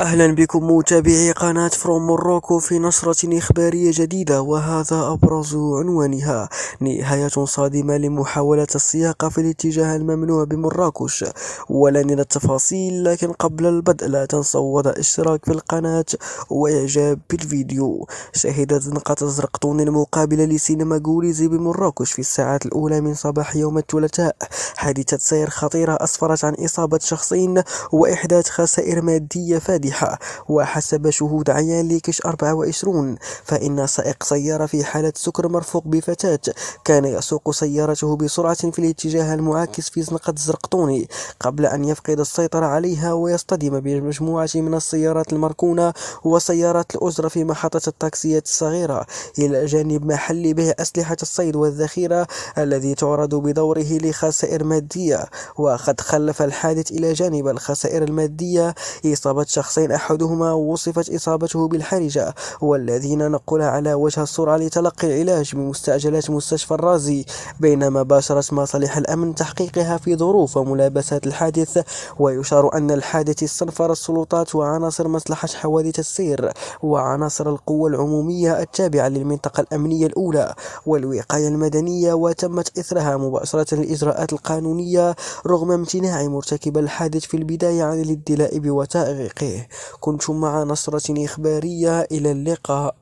أهلا بكم متابعي قناة فروم موروكو في نشرة إخبارية جديدة وهذا أبرز عنوانها نهاية صادمة لمحاولة السياقة في الاتجاه الممنوع بمراكش ولن إلى التفاصيل لكن قبل البدء لا تنسوا وضع اشتراك في القناة وإعجاب بالفيديو شهدت زنقة زرقطون المقابلة لسينما غوريزي بمراكش في الساعات الأولى من صباح يوم الثلاثاء حادثة سير خطيرة أسفرت عن إصابة شخصين وإحداث خسائر مادية فادحة القبيحة وحسب شهود عيان ليكش 24 فإن سائق سيارة في حالة سكر مرفوق بفتاة كان يسوق سيارته بسرعة في الاتجاه المعاكس في زنقة زرقطوني قبل أن يفقد السيطرة عليها ويصطدم بمجموعة من السيارات المركونة وسيارات الأجرة في محطة التاكسيات الصغيرة إلى جانب محل به أسلحة الصيد والذخيرة الذي تعرض بدوره لخسائر مادية وقد خلف الحادث إلى جانب الخسائر المادية إصابة شخص شخصين أحدهما وصفت إصابته بالحرجة والذين نقل على وجه السرعة لتلقي العلاج بمستعجلات مستشفى الرازي بينما باشرت مصالح الأمن تحقيقها في ظروف وملابسات الحادث ويشار أن الحادث استنفر السلطات وعناصر مصلحة حوادث السير وعناصر القوة العمومية التابعة للمنطقة الأمنية الأولى والوقاية المدنية وتمت إثرها مباشرة الإجراءات القانونية رغم امتناع مرتكب الحادث في البداية عن الادلاء بوثائقه كنت مع نصرة إخبارية إلى اللقاء